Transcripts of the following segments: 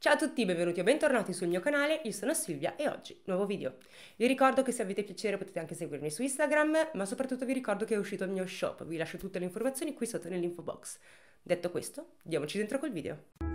Ciao a tutti, benvenuti o bentornati sul mio canale, io sono Silvia e oggi nuovo video. Vi ricordo che se avete piacere potete anche seguirmi su Instagram, ma soprattutto vi ricordo che è uscito il mio shop, vi lascio tutte le informazioni qui sotto nell'info box. Detto questo, diamoci dentro col video.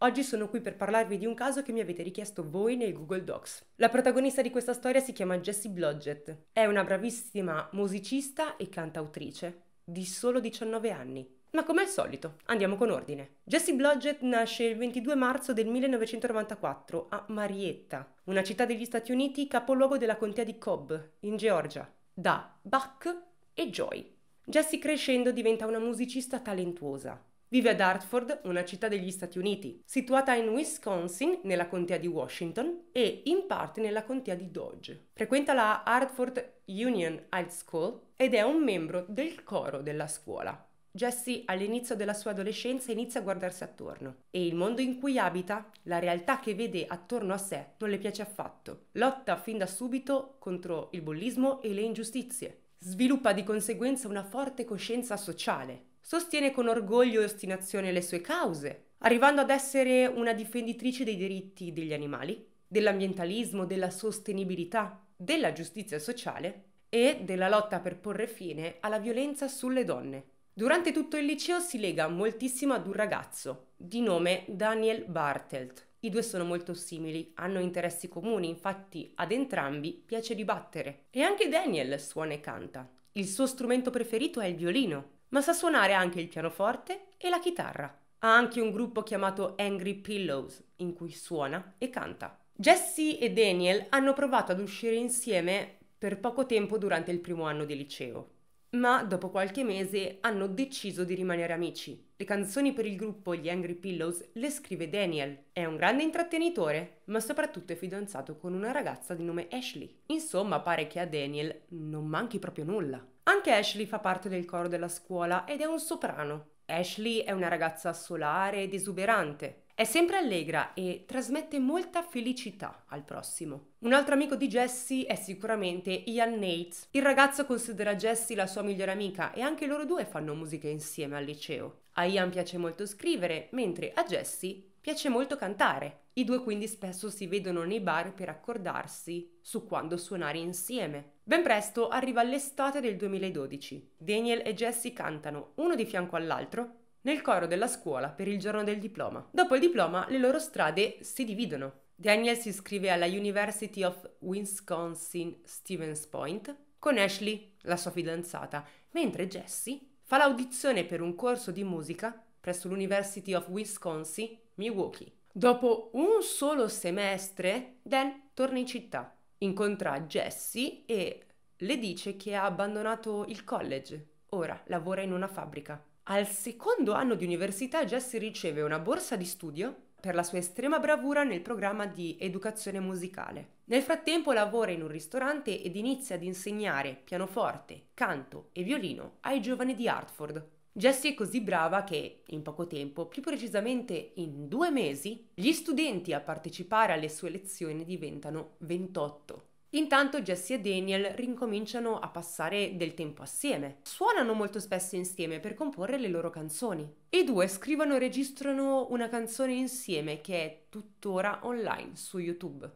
Oggi sono qui per parlarvi di un caso che mi avete richiesto voi nei Google Docs. La protagonista di questa storia si chiama Jessie Blodgett. È una bravissima musicista e cantautrice di solo 19 anni. Ma come al solito, andiamo con ordine. Jessie Blodgett nasce il 22 marzo del 1994 a Marietta, una città degli Stati Uniti capoluogo della contea di Cobb, in Georgia, da Bach e Joy. Jessie crescendo diventa una musicista talentuosa, Vive ad Hartford, una città degli Stati Uniti, situata in Wisconsin, nella contea di Washington, e in parte nella contea di Dodge. Frequenta la Hartford Union High School ed è un membro del coro della scuola. Jessie all'inizio della sua adolescenza inizia a guardarsi attorno e il mondo in cui abita, la realtà che vede attorno a sé, non le piace affatto. Lotta fin da subito contro il bullismo e le ingiustizie. Sviluppa di conseguenza una forte coscienza sociale sostiene con orgoglio e ostinazione le sue cause, arrivando ad essere una difenditrice dei diritti degli animali, dell'ambientalismo, della sostenibilità, della giustizia sociale e della lotta per porre fine alla violenza sulle donne. Durante tutto il liceo si lega moltissimo ad un ragazzo di nome Daniel Bartelt. I due sono molto simili, hanno interessi comuni, infatti ad entrambi piace dibattere. E anche Daniel suona e canta. Il suo strumento preferito è il violino, ma sa suonare anche il pianoforte e la chitarra. Ha anche un gruppo chiamato Angry Pillows, in cui suona e canta. Jesse e Daniel hanno provato ad uscire insieme per poco tempo durante il primo anno di liceo, ma dopo qualche mese hanno deciso di rimanere amici. Le canzoni per il gruppo Gli Angry Pillows le scrive Daniel. È un grande intrattenitore, ma soprattutto è fidanzato con una ragazza di nome Ashley. Insomma, pare che a Daniel non manchi proprio nulla. Anche Ashley fa parte del coro della scuola ed è un soprano. Ashley è una ragazza solare ed esuberante. È sempre allegra e trasmette molta felicità al prossimo. Un altro amico di Jessie è sicuramente Ian Nates. Il ragazzo considera Jessie la sua migliore amica e anche loro due fanno musica insieme al liceo. A Ian piace molto scrivere, mentre a Jessie Piace molto cantare. I due quindi spesso si vedono nei bar per accordarsi su quando suonare insieme. Ben presto arriva l'estate del 2012. Daniel e Jesse cantano uno di fianco all'altro nel coro della scuola per il giorno del diploma. Dopo il diploma le loro strade si dividono. Daniel si iscrive alla University of Wisconsin Stevens Point con Ashley, la sua fidanzata, mentre Jesse fa l'audizione per un corso di musica presso l'University of Wisconsin, Milwaukee. Dopo un solo semestre, Dan torna in città, incontra Jessie e le dice che ha abbandonato il college. Ora lavora in una fabbrica. Al secondo anno di università Jessie riceve una borsa di studio per la sua estrema bravura nel programma di educazione musicale. Nel frattempo lavora in un ristorante ed inizia ad insegnare pianoforte, canto e violino ai giovani di Hartford. Jessie è così brava che, in poco tempo, più precisamente in due mesi, gli studenti a partecipare alle sue lezioni diventano 28. Intanto Jessie e Daniel rincominciano a passare del tempo assieme. Suonano molto spesso insieme per comporre le loro canzoni. I due scrivono e registrano una canzone insieme che è tuttora online su YouTube.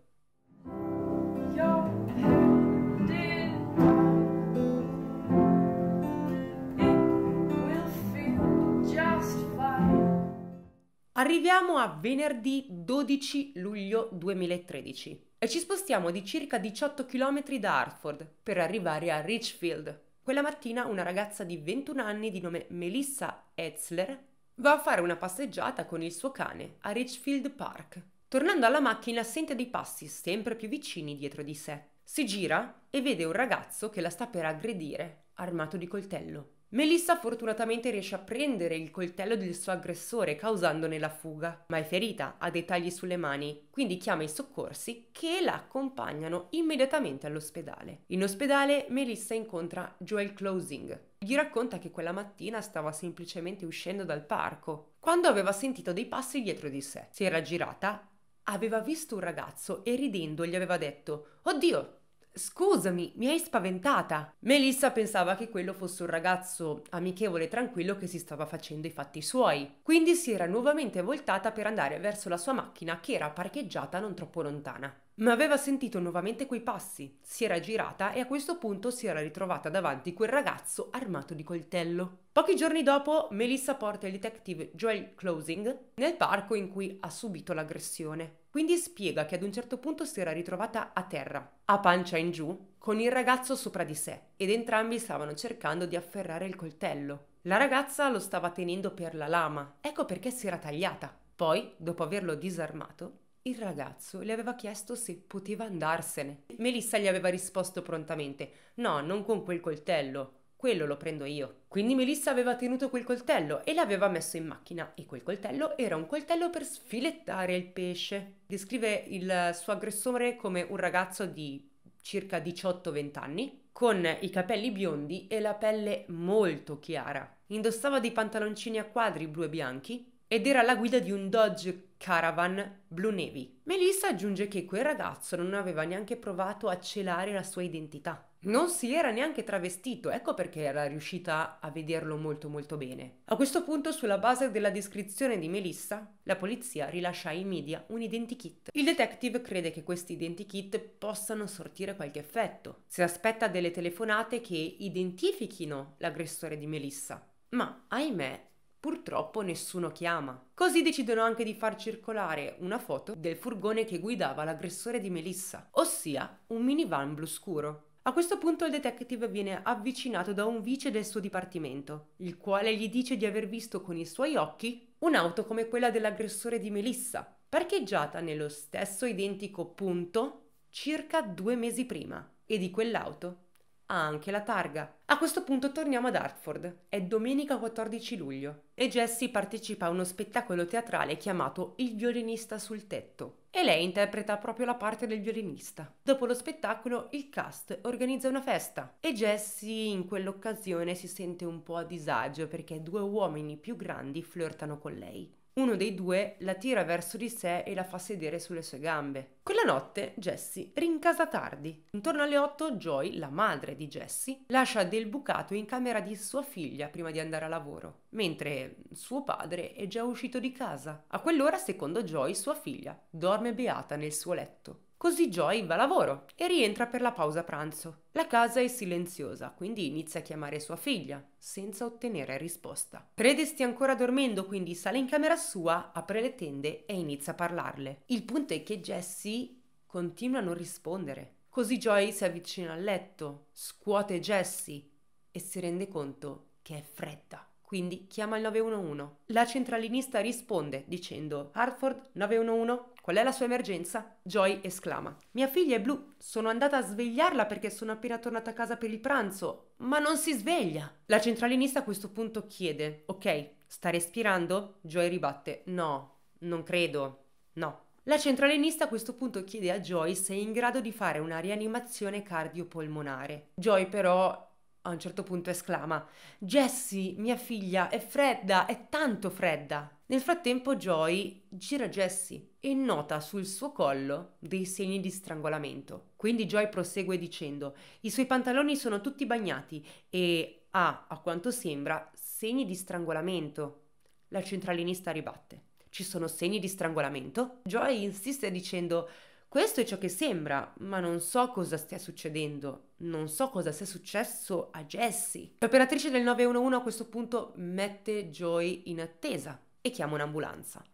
Arriviamo a venerdì 12 luglio 2013 e ci spostiamo di circa 18 km da Hartford per arrivare a Richfield. Quella mattina una ragazza di 21 anni di nome Melissa Hetzler va a fare una passeggiata con il suo cane a Richfield Park. Tornando alla macchina sente dei passi sempre più vicini dietro di sé. Si gira e vede un ragazzo che la sta per aggredire, armato di coltello. Melissa fortunatamente riesce a prendere il coltello del suo aggressore causandone la fuga, ma è ferita, ha dei tagli sulle mani, quindi chiama i soccorsi che la accompagnano immediatamente all'ospedale. In ospedale Melissa incontra Joel Closing. Gli racconta che quella mattina stava semplicemente uscendo dal parco, quando aveva sentito dei passi dietro di sé. Si era girata, aveva visto un ragazzo e ridendo gli aveva detto «Oddio, Scusami, mi hai spaventata. Melissa pensava che quello fosse un ragazzo amichevole e tranquillo che si stava facendo i fatti suoi. Quindi si era nuovamente voltata per andare verso la sua macchina che era parcheggiata non troppo lontana ma aveva sentito nuovamente quei passi, si era girata e a questo punto si era ritrovata davanti quel ragazzo armato di coltello. Pochi giorni dopo, Melissa porta il detective Joel Closing nel parco in cui ha subito l'aggressione. Quindi spiega che ad un certo punto si era ritrovata a terra, a pancia in giù, con il ragazzo sopra di sé ed entrambi stavano cercando di afferrare il coltello. La ragazza lo stava tenendo per la lama, ecco perché si era tagliata. Poi, dopo averlo disarmato, il ragazzo le aveva chiesto se poteva andarsene. Melissa gli aveva risposto prontamente: No, non con quel coltello. Quello lo prendo io. Quindi Melissa aveva tenuto quel coltello e l'aveva messo in macchina e quel coltello era un coltello per sfilettare il pesce. Descrive il suo aggressore come un ragazzo di circa 18-20 anni, con i capelli biondi e la pelle molto chiara. Indossava dei pantaloncini a quadri blu e bianchi ed era alla guida di un Dodge Caravan Blue Navy. Melissa aggiunge che quel ragazzo non aveva neanche provato a celare la sua identità. Non si era neanche travestito, ecco perché era riuscita a vederlo molto molto bene. A questo punto, sulla base della descrizione di Melissa, la polizia rilascia ai media un identikit. Il detective crede che questi identikit possano sortire qualche effetto. Si aspetta delle telefonate che identifichino l'aggressore di Melissa. Ma, ahimè, Purtroppo nessuno chiama. Così decidono anche di far circolare una foto del furgone che guidava l'aggressore di Melissa, ossia un minivan blu scuro. A questo punto il detective viene avvicinato da un vice del suo dipartimento, il quale gli dice di aver visto con i suoi occhi un'auto come quella dell'aggressore di Melissa, parcheggiata nello stesso identico punto circa due mesi prima, e di quell'auto ha anche la targa. A questo punto torniamo ad Hartford. È domenica 14 luglio e Jessie partecipa a uno spettacolo teatrale chiamato Il violinista sul tetto e lei interpreta proprio la parte del violinista. Dopo lo spettacolo il cast organizza una festa e Jessie in quell'occasione si sente un po' a disagio perché due uomini più grandi flirtano con lei. Uno dei due la tira verso di sé e la fa sedere sulle sue gambe. Quella notte Jessie rincasa tardi. Intorno alle 8 Joy, la madre di Jessie, lascia del bucato in camera di sua figlia prima di andare a lavoro, mentre suo padre è già uscito di casa. A quell'ora, secondo Joy, sua figlia dorme beata nel suo letto. Così Joy va a lavoro e rientra per la pausa pranzo. La casa è silenziosa, quindi inizia a chiamare sua figlia, senza ottenere risposta. Crede stia ancora dormendo, quindi sale in camera sua, apre le tende e inizia a parlarle. Il punto è che Jessie continua a non rispondere. Così Joy si avvicina al letto, scuote Jessie e si rende conto che è fredda. Quindi chiama il 911. La centralinista risponde dicendo Hartford 911, qual è la sua emergenza? Joy esclama. Mia figlia è blu, sono andata a svegliarla perché sono appena tornata a casa per il pranzo, ma non si sveglia. La centralinista a questo punto chiede, ok, sta respirando? Joy ribatte, no, non credo, no. La centralinista a questo punto chiede a Joy se è in grado di fare una rianimazione cardiopolmonare. Joy però a un certo punto esclama: Jessie, mia figlia, è fredda, è tanto fredda. Nel frattempo Joy gira Jessie e nota sul suo collo dei segni di strangolamento. Quindi Joy prosegue dicendo: I suoi pantaloni sono tutti bagnati e ha, a quanto sembra, segni di strangolamento. La centralinista ribatte: Ci sono segni di strangolamento? Joy insiste dicendo: questo è ciò che sembra, ma non so cosa stia succedendo, non so cosa sia successo a Jessie. L'operatrice del 911 a questo punto mette Joy in attesa e chiama un'ambulanza.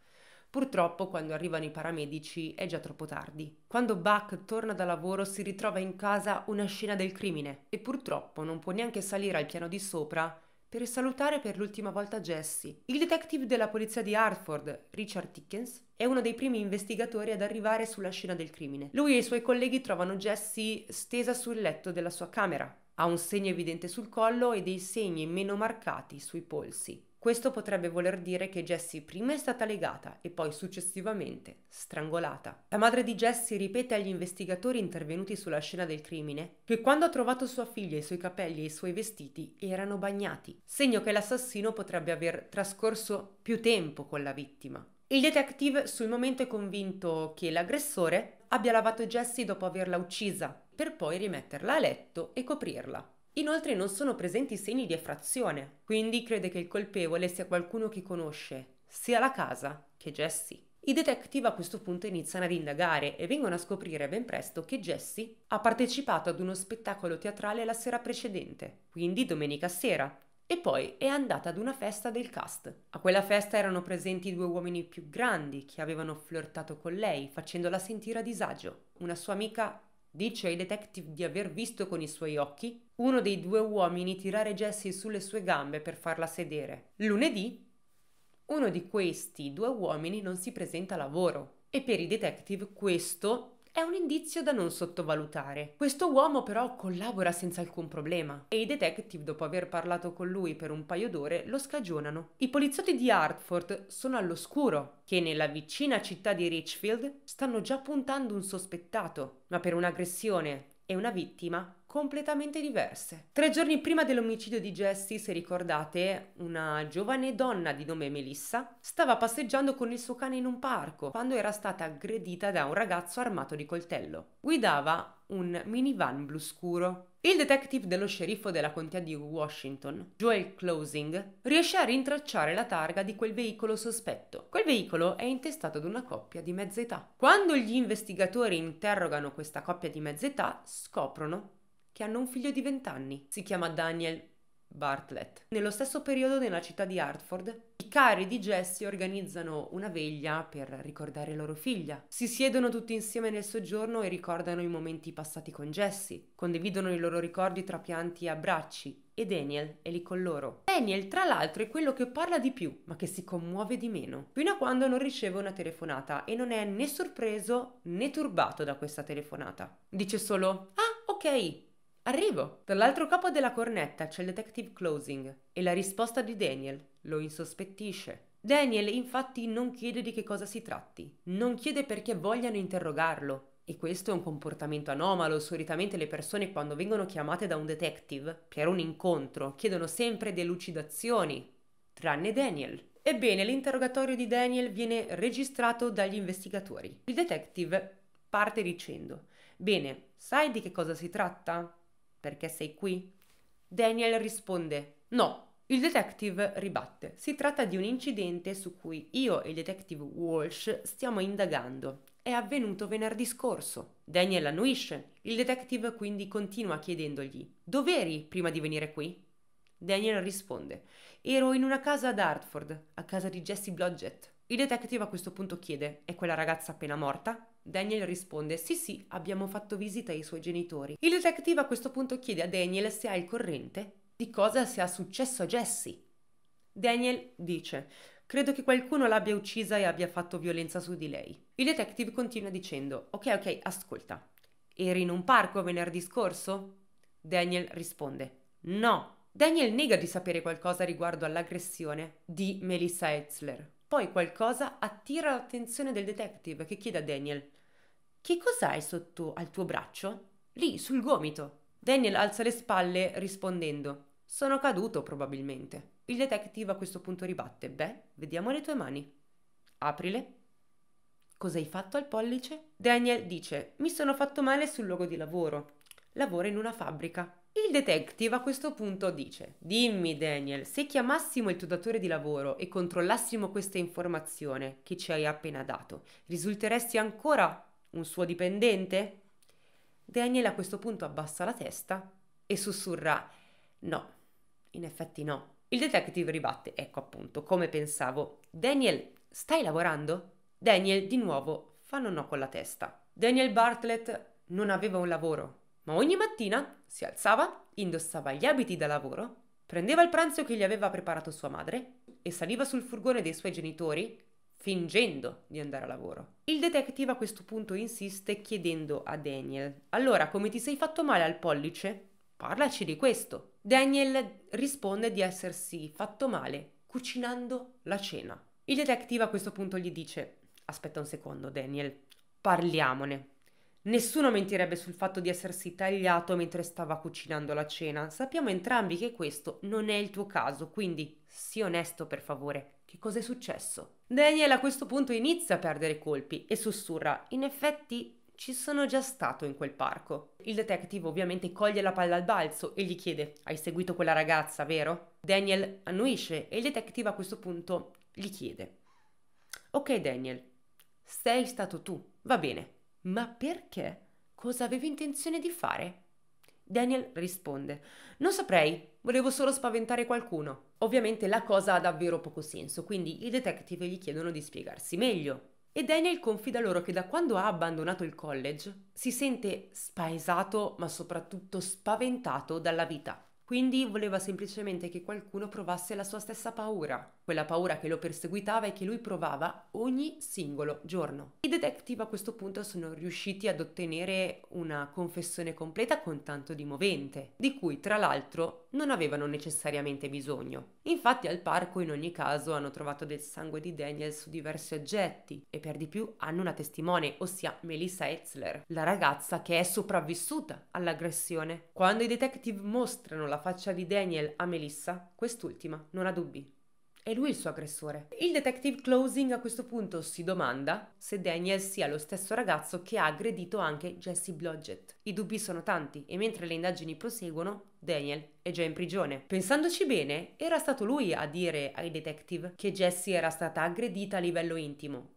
Purtroppo quando arrivano i paramedici è già troppo tardi. Quando Buck torna da lavoro si ritrova in casa una scena del crimine e purtroppo non può neanche salire al piano di sopra per salutare per l'ultima volta Jesse. Il detective della polizia di Hartford, Richard Dickens, è uno dei primi investigatori ad arrivare sulla scena del crimine. Lui e i suoi colleghi trovano Jesse stesa sul letto della sua camera. Ha un segno evidente sul collo e dei segni meno marcati sui polsi. Questo potrebbe voler dire che Jessie prima è stata legata e poi successivamente strangolata. La madre di Jessie ripete agli investigatori intervenuti sulla scena del crimine che quando ha trovato sua figlia i suoi capelli e i suoi vestiti erano bagnati, segno che l'assassino potrebbe aver trascorso più tempo con la vittima. Il detective sul momento è convinto che l'aggressore abbia lavato Jessie dopo averla uccisa, per poi rimetterla a letto e coprirla. Inoltre non sono presenti segni di effrazione, quindi crede che il colpevole sia qualcuno che conosce, sia la casa che Jesse. I detective a questo punto iniziano ad indagare e vengono a scoprire ben presto che Jesse ha partecipato ad uno spettacolo teatrale la sera precedente, quindi domenica sera, e poi è andata ad una festa del cast. A quella festa erano presenti due uomini più grandi che avevano flirtato con lei, facendola sentire a disagio, una sua amica Dice ai detective di aver visto con i suoi occhi uno dei due uomini tirare Jessie sulle sue gambe per farla sedere. Lunedì, uno di questi due uomini non si presenta a lavoro e per i detective questo è un indizio da non sottovalutare. Questo uomo però collabora senza alcun problema e i detective, dopo aver parlato con lui per un paio d'ore, lo scagionano. I poliziotti di Hartford sono all'oscuro che nella vicina città di Richfield stanno già puntando un sospettato, ma per un'aggressione e una vittima completamente diverse. Tre giorni prima dell'omicidio di Jessie, se ricordate, una giovane donna di nome Melissa stava passeggiando con il suo cane in un parco quando era stata aggredita da un ragazzo armato di coltello. Guidava un minivan blu scuro. Il detective dello sceriffo della contea di Washington, Joel Closing, riesce a rintracciare la targa di quel veicolo sospetto. Quel veicolo è intestato ad una coppia di mezza età. Quando gli investigatori interrogano questa coppia di mezza età, scoprono che hanno un figlio di 20 anni. Si chiama Daniel Bartlett. Nello stesso periodo nella città di Hartford, i cari di Jesse organizzano una veglia per ricordare loro figlia. Si siedono tutti insieme nel soggiorno e ricordano i momenti passati con Jesse, condividono i loro ricordi tra pianti e abbracci e Daniel è lì con loro. Daniel, tra l'altro, è quello che parla di più, ma che si commuove di meno, fino a quando non riceve una telefonata e non è né sorpreso né turbato da questa telefonata. Dice solo: "Ah, ok, Arrivo! Dall'altro capo della cornetta c'è il detective Closing e la risposta di Daniel lo insospettisce. Daniel infatti non chiede di che cosa si tratti, non chiede perché vogliano interrogarlo. E questo è un comportamento anomalo, solitamente le persone quando vengono chiamate da un detective per un incontro chiedono sempre delucidazioni, tranne Daniel. Ebbene, l'interrogatorio di Daniel viene registrato dagli investigatori. Il detective parte dicendo, bene, sai di che cosa si tratta? Perché sei qui? Daniel risponde No. Il detective ribatte, si tratta di un incidente su cui io e il detective Walsh stiamo indagando. È avvenuto venerdì scorso. Daniel annuisce. Il detective quindi continua chiedendogli Dov'eri prima di venire qui? Daniel risponde Ero in una casa ad Hartford, a casa di Jessie Blodgett. Il detective a questo punto chiede È quella ragazza appena morta? Daniel risponde sì sì, abbiamo fatto visita ai suoi genitori. Il detective a questo punto chiede a Daniel se ha il corrente di cosa sia successo a Jessie. Daniel dice Credo che qualcuno l'abbia uccisa e abbia fatto violenza su di lei. Il detective continua dicendo: Ok, ok, ascolta. Eri in un parco venerdì scorso? Daniel risponde: No. Daniel nega di sapere qualcosa riguardo all'aggressione di Melissa Hetzler. Poi qualcosa attira l'attenzione del detective che chiede a Daniel: che cos'hai sotto al tuo braccio? Lì, sul gomito. Daniel alza le spalle rispondendo. Sono caduto, probabilmente. Il detective a questo punto ribatte. Beh, vediamo le tue mani. Aprile. Cosa hai fatto al pollice? Daniel dice: Mi sono fatto male sul luogo di lavoro. Lavoro in una fabbrica. Il detective a questo punto dice: Dimmi, Daniel, se chiamassimo il tuo datore di lavoro e controllassimo questa informazione che ci hai appena dato, risulteresti ancora un suo dipendente? Daniel a questo punto abbassa la testa e sussurra no, in effetti no. Il detective ribatte, ecco appunto, come pensavo. Daniel, stai lavorando? Daniel di nuovo fa no no con la testa. Daniel Bartlett non aveva un lavoro, ma ogni mattina si alzava, indossava gli abiti da lavoro, prendeva il pranzo che gli aveva preparato sua madre e saliva sul furgone dei suoi genitori fingendo di andare a lavoro. Il detective a questo punto insiste chiedendo a Daniel, allora come ti sei fatto male al pollice? Parlaci di questo. Daniel risponde di essersi fatto male cucinando la cena. Il detective a questo punto gli dice, aspetta un secondo Daniel, parliamone. Nessuno mentirebbe sul fatto di essersi tagliato mentre stava cucinando la cena. Sappiamo entrambi che questo non è il tuo caso, quindi sii onesto per favore. Che cosa è successo? Daniel a questo punto inizia a perdere colpi e sussurra: In effetti ci sono già stato in quel parco. Il detective ovviamente coglie la palla al balzo e gli chiede: Hai seguito quella ragazza, vero? Daniel annuisce e il detective a questo punto gli chiede: Ok, Daniel, sei stato tu, va bene, ma perché? Cosa avevi intenzione di fare? Daniel risponde: Non saprei, volevo solo spaventare qualcuno. Ovviamente la cosa ha davvero poco senso, quindi i detective gli chiedono di spiegarsi meglio. E Daniel confida loro che da quando ha abbandonato il college si sente spaesato ma soprattutto spaventato dalla vita. Quindi voleva semplicemente che qualcuno provasse la sua stessa paura quella paura che lo perseguitava e che lui provava ogni singolo giorno. I detective a questo punto sono riusciti ad ottenere una confessione completa con tanto di movente, di cui tra l'altro non avevano necessariamente bisogno. Infatti al parco in ogni caso hanno trovato del sangue di Daniel su diversi oggetti e per di più hanno una testimone, ossia Melissa Etzler, la ragazza che è sopravvissuta all'aggressione. Quando i detective mostrano la faccia di Daniel a Melissa, quest'ultima non ha dubbi. È lui il suo aggressore. Il detective Closing a questo punto si domanda se Daniel sia lo stesso ragazzo che ha aggredito anche Jesse Blodgett. I dubbi sono tanti e mentre le indagini proseguono, Daniel è già in prigione. Pensandoci bene, era stato lui a dire ai detective che Jessie era stata aggredita a livello intimo.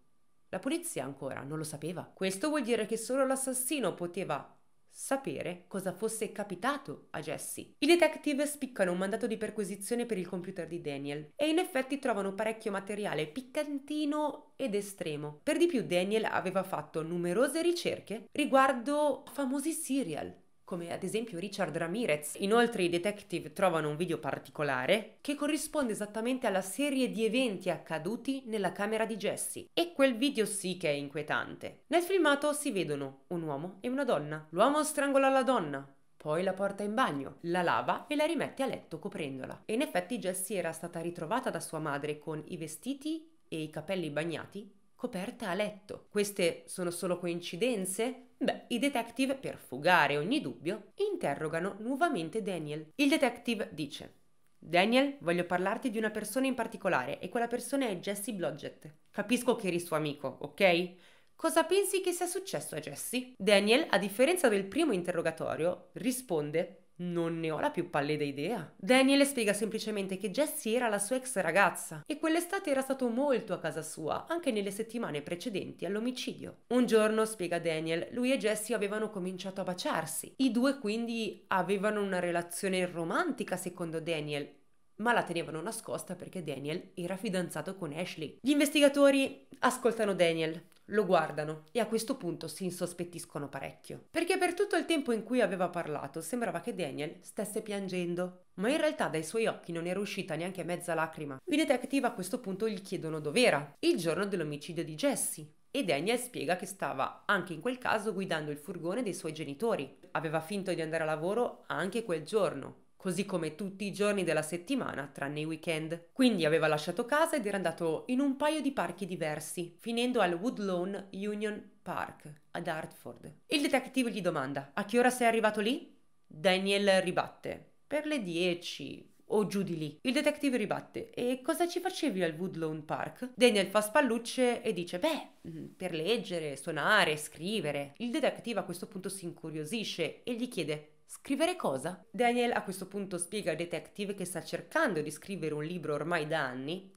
La polizia ancora non lo sapeva. Questo vuol dire che solo l'assassino poteva sapere cosa fosse capitato a Jesse. I detective spiccano un mandato di perquisizione per il computer di Daniel e in effetti trovano parecchio materiale piccantino ed estremo. Per di più Daniel aveva fatto numerose ricerche riguardo famosi serial come ad esempio Richard Ramirez. Inoltre i detective trovano un video particolare che corrisponde esattamente alla serie di eventi accaduti nella camera di Jesse. E quel video sì che è inquietante. Nel filmato si vedono un uomo e una donna. L'uomo strangola la donna, poi la porta in bagno, la lava e la rimette a letto coprendola. E in effetti Jessie era stata ritrovata da sua madre con i vestiti e i capelli bagnati, coperta a letto. Queste sono solo coincidenze? Beh, i detective, per fugare ogni dubbio, interrogano nuovamente Daniel. Il detective dice: Daniel, voglio parlarti di una persona in particolare e quella persona è Jesse Blodgett. Capisco che eri suo amico, ok? Cosa pensi che sia successo a Jesse? Daniel, a differenza del primo interrogatorio, risponde non ne ho la più pallida idea. Daniel spiega semplicemente che Jessie era la sua ex ragazza e quell'estate era stato molto a casa sua, anche nelle settimane precedenti all'omicidio. Un giorno, spiega Daniel, lui e Jessie avevano cominciato a baciarsi. I due quindi avevano una relazione romantica, secondo Daniel, ma la tenevano nascosta perché Daniel era fidanzato con Ashley. Gli investigatori ascoltano Daniel lo guardano e a questo punto si insospettiscono parecchio. Perché per tutto il tempo in cui aveva parlato sembrava che Daniel stesse piangendo, ma in realtà dai suoi occhi non era uscita neanche mezza lacrima. I detective a questo punto gli chiedono dov'era, il giorno dell'omicidio di Jesse, e Daniel spiega che stava anche in quel caso guidando il furgone dei suoi genitori. Aveva finto di andare a lavoro anche quel giorno così come tutti i giorni della settimana tranne i weekend. Quindi aveva lasciato casa ed era andato in un paio di parchi diversi, finendo al Woodlawn Union Park ad Hartford. Il detective gli domanda: A che ora sei arrivato lì? Daniel ribatte: Per le 10 o giù di lì. Il detective ribatte: E cosa ci facevi al Woodlawn Park? Daniel fa spallucce e dice: Beh, mm, per leggere, suonare, scrivere. Il detective a questo punto si incuriosisce e gli chiede: Scrivere cosa? Daniel a questo punto spiega al detective che sta cercando di scrivere un libro ormai da anni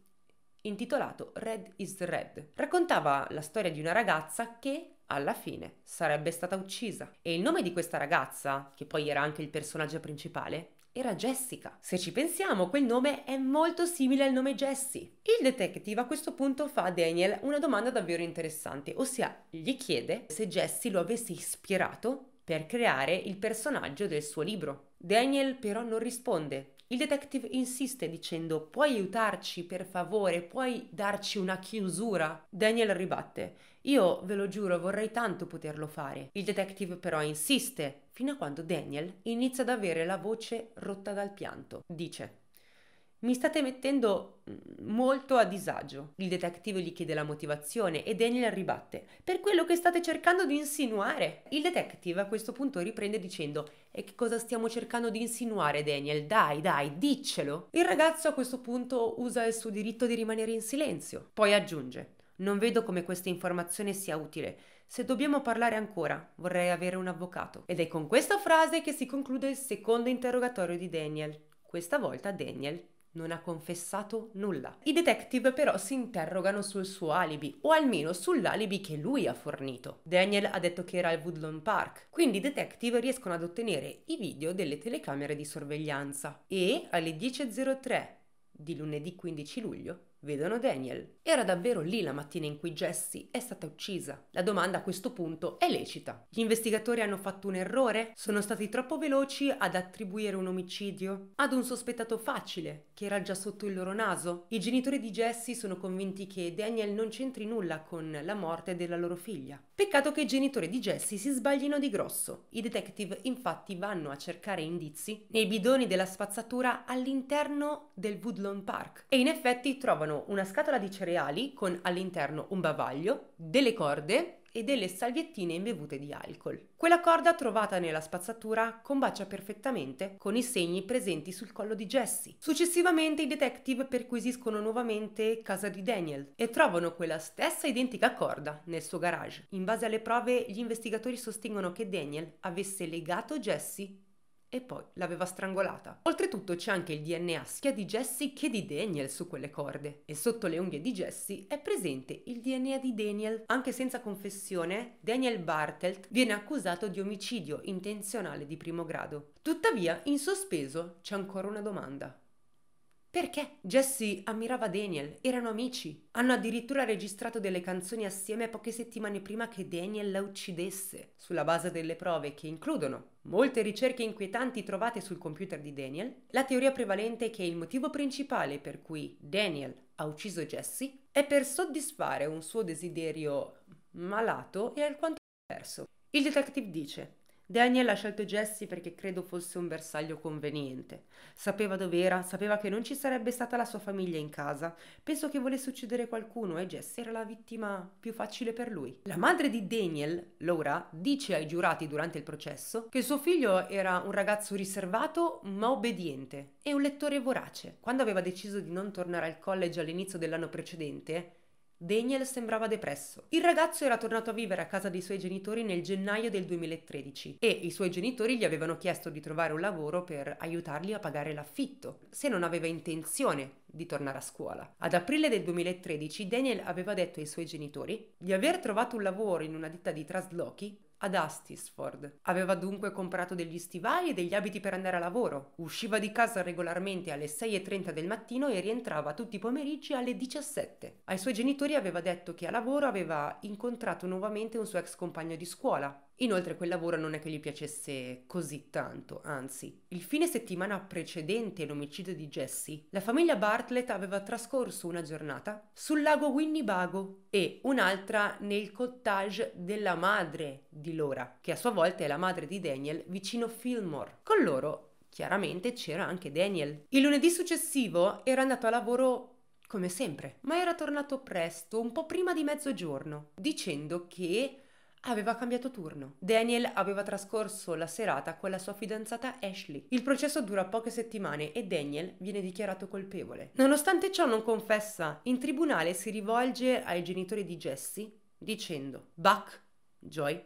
intitolato Red is Red. Raccontava la storia di una ragazza che alla fine sarebbe stata uccisa e il nome di questa ragazza, che poi era anche il personaggio principale, era Jessica. Se ci pensiamo, quel nome è molto simile al nome Jessie. Il detective a questo punto fa a Daniel una domanda davvero interessante, ossia gli chiede se Jessie lo avesse ispirato per creare il personaggio del suo libro. Daniel però non risponde. Il detective insiste dicendo puoi aiutarci per favore, puoi darci una chiusura. Daniel ribatte io ve lo giuro vorrei tanto poterlo fare. Il detective però insiste fino a quando Daniel inizia ad avere la voce rotta dal pianto. Dice mi state mettendo mm, molto a disagio. Il detective gli chiede la motivazione e Daniel ribatte: Per quello che state cercando di insinuare. Il detective a questo punto riprende dicendo: E che cosa stiamo cercando di insinuare, Daniel? Dai, dai, diccelo. Il ragazzo a questo punto usa il suo diritto di rimanere in silenzio. Poi aggiunge: Non vedo come questa informazione sia utile. Se dobbiamo parlare ancora, vorrei avere un avvocato. Ed è con questa frase che si conclude il secondo interrogatorio di Daniel. Questa volta Daniel non ha confessato nulla. I detective però si interrogano sul suo alibi, o almeno sull'alibi che lui ha fornito. Daniel ha detto che era al Woodlawn Park, quindi i detective riescono ad ottenere i video delle telecamere di sorveglianza. E alle 10.03 di lunedì 15 luglio vedono Daniel. Era davvero lì la mattina in cui Jessie è stata uccisa. La domanda a questo punto è lecita. Gli investigatori hanno fatto un errore? Sono stati troppo veloci ad attribuire un omicidio ad un sospettato facile che era già sotto il loro naso? I genitori di Jessie sono convinti che Daniel non c'entri nulla con la morte della loro figlia. Peccato che i genitori di Jesse si sbaglino di grosso. I detective infatti vanno a cercare indizi nei bidoni della spazzatura all'interno del Woodlawn Park e in effetti trovano una scatola di cereali con all'interno un bavaglio, delle corde e delle salviettine imbevute di alcol. Quella corda trovata nella spazzatura combacia perfettamente con i segni presenti sul collo di Jesse. Successivamente i detective perquisiscono nuovamente casa di Daniel e trovano quella stessa identica corda nel suo garage. In base alle prove, gli investigatori sostengono che Daniel avesse legato Jesse e poi l'aveva strangolata. Oltretutto c'è anche il DNA sia di Jesse che di Daniel su quelle corde e sotto le unghie di Jesse è presente il DNA di Daniel. Anche senza confessione, Daniel Bartelt viene accusato di omicidio intenzionale di primo grado. Tuttavia, in sospeso c'è ancora una domanda. Perché? Jesse ammirava Daniel, erano amici. Hanno addirittura registrato delle canzoni assieme poche settimane prima che Daniel la uccidesse, sulla base delle prove che includono molte ricerche inquietanti trovate sul computer di Daniel. La teoria prevalente è che il motivo principale per cui Daniel ha ucciso Jesse è per soddisfare un suo desiderio malato e alquanto perverso. Il detective dice: Daniel ha scelto Jesse perché credo fosse un bersaglio conveniente. Sapeva dov'era, sapeva che non ci sarebbe stata la sua famiglia in casa. Penso che volesse uccidere qualcuno e Jesse era la vittima più facile per lui. La madre di Daniel, Laura, dice ai giurati durante il processo che suo figlio era un ragazzo riservato ma obbediente e un lettore vorace. Quando aveva deciso di non tornare al college all'inizio dell'anno precedente, Daniel sembrava depresso. Il ragazzo era tornato a vivere a casa dei suoi genitori nel gennaio del 2013 e i suoi genitori gli avevano chiesto di trovare un lavoro per aiutarli a pagare l'affitto, se non aveva intenzione di tornare a scuola. Ad aprile del 2013 Daniel aveva detto ai suoi genitori di aver trovato un lavoro in una ditta di traslochi ad Astisford. Aveva dunque comprato degli stivali e degli abiti per andare a lavoro, usciva di casa regolarmente alle 6.30 del mattino e rientrava tutti i pomeriggi alle 17. Ai suoi genitori aveva detto che a lavoro aveva incontrato nuovamente un suo ex compagno di scuola, Inoltre quel lavoro non è che gli piacesse così tanto, anzi, il fine settimana precedente l'omicidio di Jesse, la famiglia Bartlett aveva trascorso una giornata sul lago Winnebago e un'altra nel cottage della madre di Laura, che a sua volta è la madre di Daniel, vicino Fillmore. Con loro, chiaramente, c'era anche Daniel. Il lunedì successivo era andato a lavoro come sempre, ma era tornato presto, un po' prima di mezzogiorno, dicendo che aveva cambiato turno. Daniel aveva trascorso la serata con la sua fidanzata Ashley. Il processo dura poche settimane e Daniel viene dichiarato colpevole. Nonostante ciò non confessa, in tribunale si rivolge ai genitori di Jesse dicendo Buck, Joy,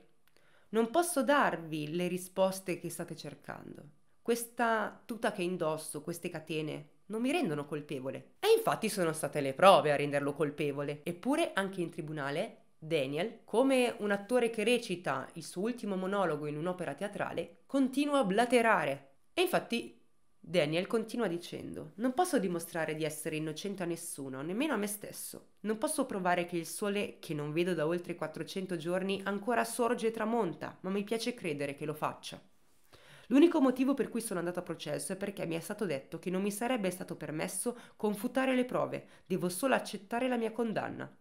non posso darvi le risposte che state cercando. Questa tuta che indosso, queste catene, non mi rendono colpevole. E infatti sono state le prove a renderlo colpevole. Eppure anche in tribunale Daniel, come un attore che recita il suo ultimo monologo in un'opera teatrale, continua a blaterare. E infatti Daniel continua dicendo: Non posso dimostrare di essere innocente a nessuno, nemmeno a me stesso. Non posso provare che il sole, che non vedo da oltre 400 giorni, ancora sorge e tramonta, ma mi piace credere che lo faccia. L'unico motivo per cui sono andato a processo è perché mi è stato detto che non mi sarebbe stato permesso confutare le prove, devo solo accettare la mia condanna.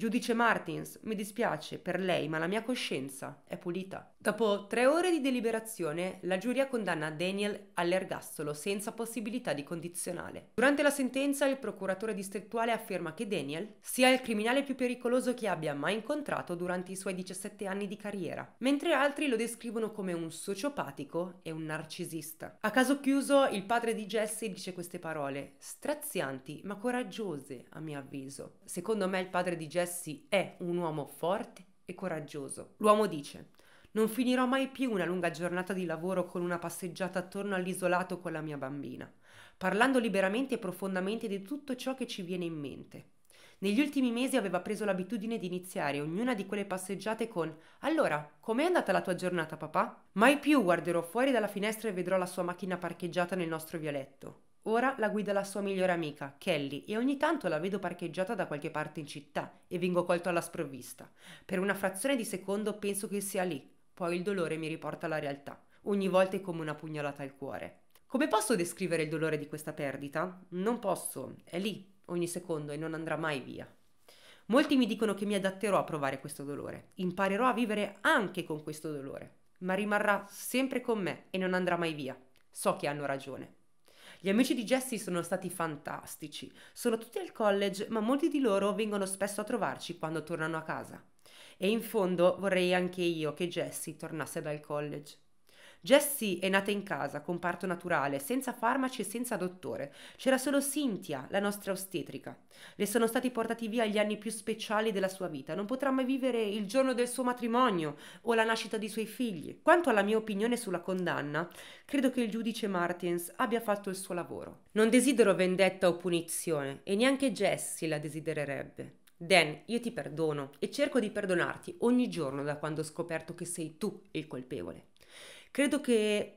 Giudice Martins, mi dispiace per lei, ma la mia coscienza è pulita. Dopo tre ore di deliberazione, la giuria condanna Daniel all'ergastolo senza possibilità di condizionale. Durante la sentenza, il procuratore distrettuale afferma che Daniel sia il criminale più pericoloso che abbia mai incontrato durante i suoi 17 anni di carriera, mentre altri lo descrivono come un sociopatico e un narcisista. A caso chiuso, il padre di Jesse dice queste parole, strazianti ma coraggiose a mio avviso. Secondo me il padre di Jesse successi è un uomo forte e coraggioso. L'uomo dice non finirò mai più una lunga giornata di lavoro con una passeggiata attorno all'isolato con la mia bambina, parlando liberamente e profondamente di tutto ciò che ci viene in mente. Negli ultimi mesi aveva preso l'abitudine di iniziare ognuna di quelle passeggiate con Allora, com'è andata la tua giornata, papà? Mai più guarderò fuori dalla finestra e vedrò la sua macchina parcheggiata nel nostro vialetto. Ora la guida la sua migliore amica, Kelly, e ogni tanto la vedo parcheggiata da qualche parte in città e vengo colto alla sprovvista. Per una frazione di secondo penso che sia lì, poi il dolore mi riporta alla realtà. Ogni volta è come una pugnalata al cuore. Come posso descrivere il dolore di questa perdita? Non posso, è lì, ogni secondo e non andrà mai via. Molti mi dicono che mi adatterò a provare questo dolore, imparerò a vivere anche con questo dolore, ma rimarrà sempre con me e non andrà mai via. So che hanno ragione. Gli amici di Jessie sono stati fantastici. Sono tutti al college, ma molti di loro vengono spesso a trovarci quando tornano a casa. E in fondo vorrei anche io che Jessie tornasse dal college. Jessie è nata in casa, con parto naturale, senza farmaci e senza dottore. C'era solo Cynthia, la nostra ostetrica. Le sono stati portati via gli anni più speciali della sua vita. Non potrà mai vivere il giorno del suo matrimonio o la nascita dei suoi figli. Quanto alla mia opinione sulla condanna, credo che il giudice Martins abbia fatto il suo lavoro. Non desidero vendetta o punizione e neanche Jessie la desidererebbe. Dan, io ti perdono e cerco di perdonarti ogni giorno da quando ho scoperto che sei tu il colpevole. Credo che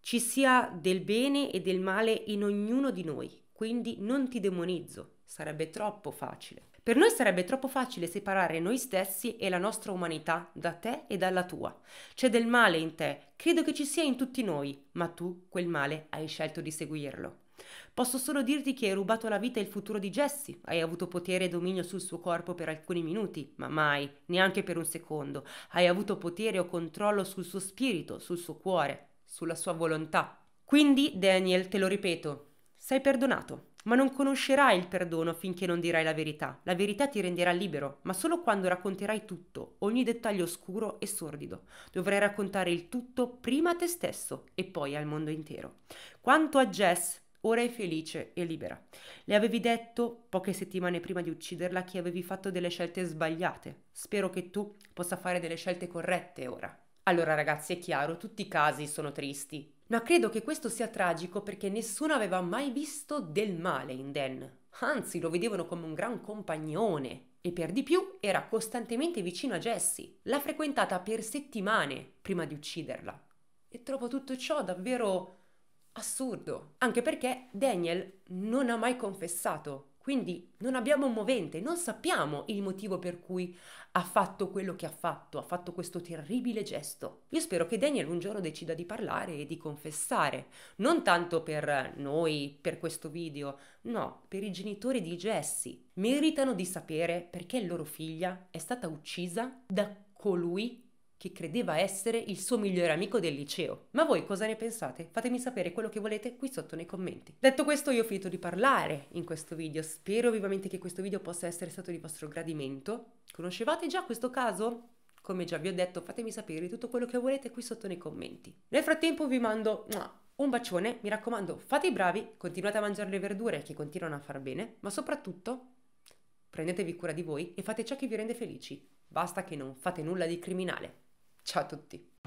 ci sia del bene e del male in ognuno di noi, quindi non ti demonizzo, sarebbe troppo facile. Per noi sarebbe troppo facile separare noi stessi e la nostra umanità da te e dalla tua. C'è del male in te, credo che ci sia in tutti noi, ma tu quel male hai scelto di seguirlo. Posso solo dirti che hai rubato la vita e il futuro di Jesse, hai avuto potere e dominio sul suo corpo per alcuni minuti, ma mai, neanche per un secondo, hai avuto potere o controllo sul suo spirito, sul suo cuore, sulla sua volontà. Quindi, Daniel, te lo ripeto, sei perdonato. Ma non conoscerai il perdono finché non dirai la verità. La verità ti renderà libero, ma solo quando racconterai tutto, ogni dettaglio oscuro e sordido. Dovrai raccontare il tutto prima a te stesso e poi al mondo intero. Quanto a Jess, Ora è felice e libera. Le avevi detto, poche settimane prima di ucciderla, che avevi fatto delle scelte sbagliate. Spero che tu possa fare delle scelte corrette ora. Allora ragazzi, è chiaro, tutti i casi sono tristi. Ma credo che questo sia tragico perché nessuno aveva mai visto del male in Dan. Anzi, lo vedevano come un gran compagnone. E per di più era costantemente vicino a Jessie. L'ha frequentata per settimane prima di ucciderla. E trovo tutto ciò davvero assurdo, anche perché Daniel non ha mai confessato, quindi non abbiamo un movente, non sappiamo il motivo per cui ha fatto quello che ha fatto, ha fatto questo terribile gesto. Io spero che Daniel un giorno decida di parlare e di confessare, non tanto per noi, per questo video, no, per i genitori di Jessie. Meritano di sapere perché loro figlia è stata uccisa da colui che credeva essere il suo migliore amico del liceo. Ma voi cosa ne pensate? Fatemi sapere quello che volete qui sotto nei commenti. Detto questo io ho finito di parlare in questo video, spero vivamente che questo video possa essere stato di vostro gradimento. Conoscevate già questo caso? Come già vi ho detto, fatemi sapere tutto quello che volete qui sotto nei commenti. Nel frattempo vi mando un bacione, mi raccomando, fate i bravi, continuate a mangiare le verdure che continuano a far bene, ma soprattutto prendetevi cura di voi e fate ciò che vi rende felici. Basta che non fate nulla di criminale. Ciao a tutti!